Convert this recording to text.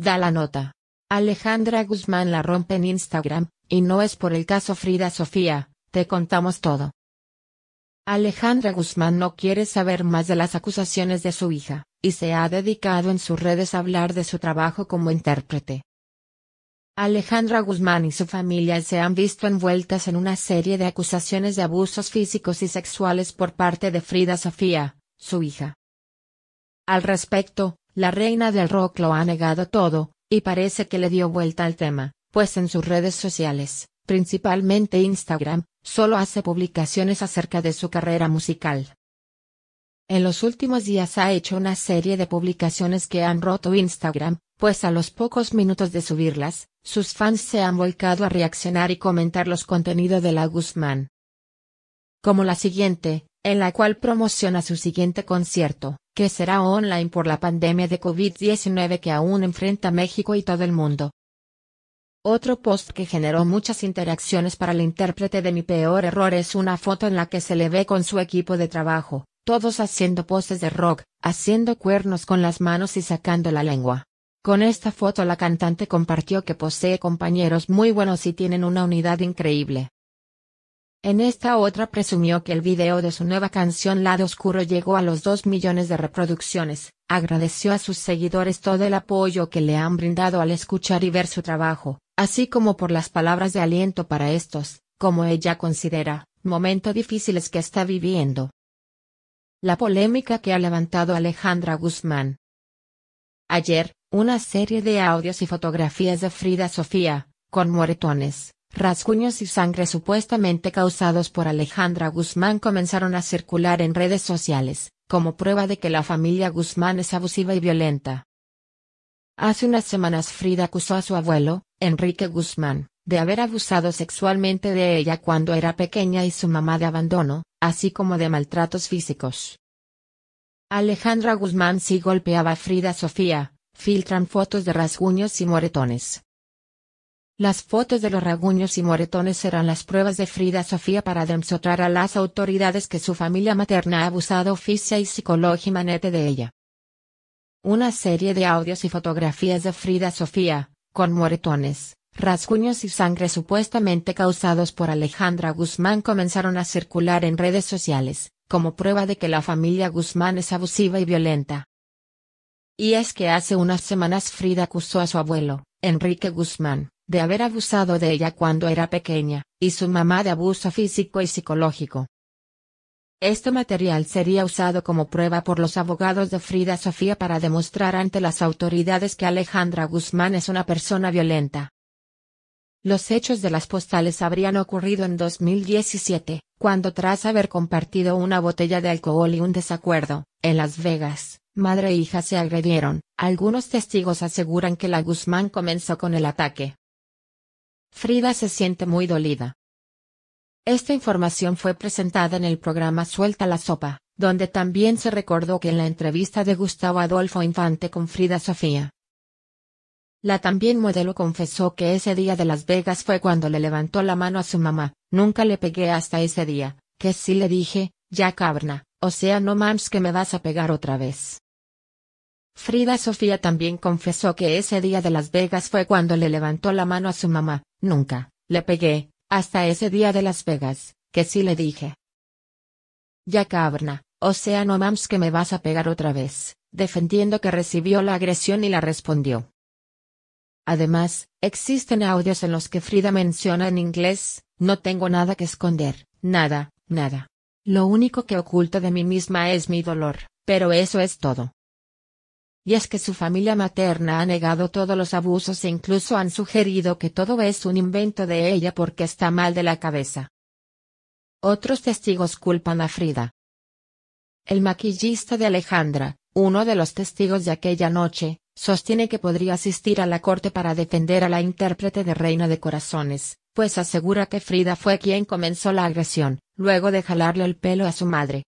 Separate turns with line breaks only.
Da la nota. Alejandra Guzmán la rompe en Instagram, y no es por el caso Frida Sofía, te contamos todo. Alejandra Guzmán no quiere saber más de las acusaciones de su hija, y se ha dedicado en sus redes a hablar de su trabajo como intérprete. Alejandra Guzmán y su familia se han visto envueltas en una serie de acusaciones de abusos físicos y sexuales por parte de Frida Sofía, su hija. Al respecto, la reina del rock lo ha negado todo, y parece que le dio vuelta al tema, pues en sus redes sociales, principalmente Instagram, solo hace publicaciones acerca de su carrera musical. En los últimos días ha hecho una serie de publicaciones que han roto Instagram, pues a los pocos minutos de subirlas, sus fans se han volcado a reaccionar y comentar los contenidos de la Guzmán. Como la siguiente, en la cual promociona su siguiente concierto, que será online por la pandemia de COVID-19 que aún enfrenta México y todo el mundo. Otro post que generó muchas interacciones para el intérprete de mi peor error es una foto en la que se le ve con su equipo de trabajo, todos haciendo poses de rock, haciendo cuernos con las manos y sacando la lengua. Con esta foto la cantante compartió que posee compañeros muy buenos y tienen una unidad increíble. En esta otra presumió que el video de su nueva canción Lado Oscuro llegó a los 2 millones de reproducciones, agradeció a sus seguidores todo el apoyo que le han brindado al escuchar y ver su trabajo, así como por las palabras de aliento para estos, como ella considera, momentos difíciles que está viviendo. La polémica que ha levantado Alejandra Guzmán. Ayer, una serie de audios y fotografías de Frida Sofía, con moretones, Rasguños y sangre supuestamente causados por Alejandra Guzmán comenzaron a circular en redes sociales, como prueba de que la familia Guzmán es abusiva y violenta. Hace unas semanas Frida acusó a su abuelo, Enrique Guzmán, de haber abusado sexualmente de ella cuando era pequeña y su mamá de abandono, así como de maltratos físicos. Alejandra Guzmán sí golpeaba a Frida Sofía, filtran fotos de rasguños y moretones. Las fotos de los raguños y moretones serán las pruebas de Frida Sofía para demostrar a las autoridades que su familia materna ha abusado física y psicológicamente de ella. Una serie de audios y fotografías de Frida Sofía, con moretones, rasguños y sangre supuestamente causados por Alejandra Guzmán comenzaron a circular en redes sociales, como prueba de que la familia Guzmán es abusiva y violenta. Y es que hace unas semanas Frida acusó a su abuelo, Enrique Guzmán, de haber abusado de ella cuando era pequeña, y su mamá de abuso físico y psicológico. Este material sería usado como prueba por los abogados de Frida Sofía para demostrar ante las autoridades que Alejandra Guzmán es una persona violenta. Los hechos de las postales habrían ocurrido en 2017, cuando tras haber compartido una botella de alcohol y un desacuerdo, en Las Vegas, madre e hija se agredieron. Algunos testigos aseguran que la Guzmán comenzó con el ataque. Frida se siente muy dolida. Esta información fue presentada en el programa Suelta la Sopa, donde también se recordó que en la entrevista de Gustavo Adolfo Infante con Frida Sofía. La también modelo confesó que ese día de Las Vegas fue cuando le levantó la mano a su mamá, nunca le pegué hasta ese día, que sí le dije, ya cabrna, o sea no mams que me vas a pegar otra vez. Frida Sofía también confesó que ese día de Las Vegas fue cuando le levantó la mano a su mamá, Nunca, le pegué, hasta ese día de Las Vegas, que sí le dije. Ya cabrna, o sea no mams que me vas a pegar otra vez, defendiendo que recibió la agresión y la respondió. Además, existen audios en los que Frida menciona en inglés, no tengo nada que esconder, nada, nada. Lo único que oculto de mí misma es mi dolor, pero eso es todo y es que su familia materna ha negado todos los abusos e incluso han sugerido que todo es un invento de ella porque está mal de la cabeza. Otros testigos culpan a Frida. El maquillista de Alejandra, uno de los testigos de aquella noche, sostiene que podría asistir a la corte para defender a la intérprete de Reina de Corazones, pues asegura que Frida fue quien comenzó la agresión, luego de jalarle el pelo a su madre.